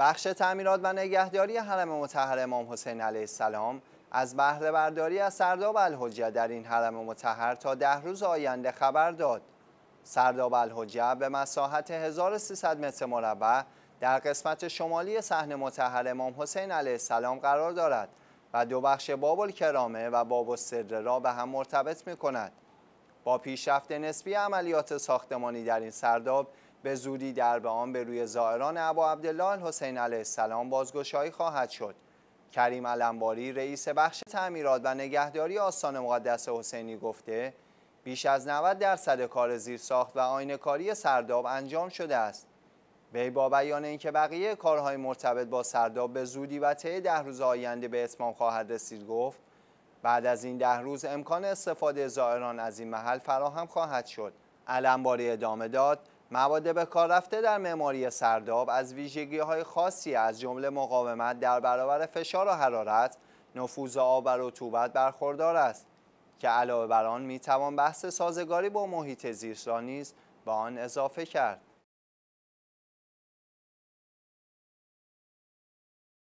بخش تعمیرات و نگهداری حرم مطهر امام حسین علیه السلام از بهره برداری از سرداب الحجه در این حرم مطهر تا ده روز آینده خبر داد. سرداب الحجه به مساحت 1300 متر مربع در قسمت شمالی صحن مطهر امام حسین علیه السلام قرار دارد و دو بخش بابل کرامه و باب سر را به هم مرتبط می کند. با پیشرفت نسبی عملیات ساختمانی در این سرداب به زودی درب آن به روی زائران عبا عبدالله حسین علیه السلام بازگشایی خواهد شد کریم علمباری رئیس بخش تعمیرات و نگهداری آستان مقدس حسینی گفته بیش از 90 درصد کار زیر ساخت و کاری سرداب انجام شده است وی با بیان اینکه بقیه کارهای مرتبط با سرداب به زودی و طی ده روز آینده به اتمام خواهد رسید گفت بعد از این ده روز امکان استفاده زائران از این محل فراهم خواهد شد علمباری ادامه داد مواد به کار رفته در معماری سرداب از ویژگی های خاصی از جمله مقاومت در برابر فشار و حرارت نفوذ آب و رطوبت برخوردار است که علاوه بر آن میتوان بحث سازگاری با محیط زیست را نیز به آن اضافه کرد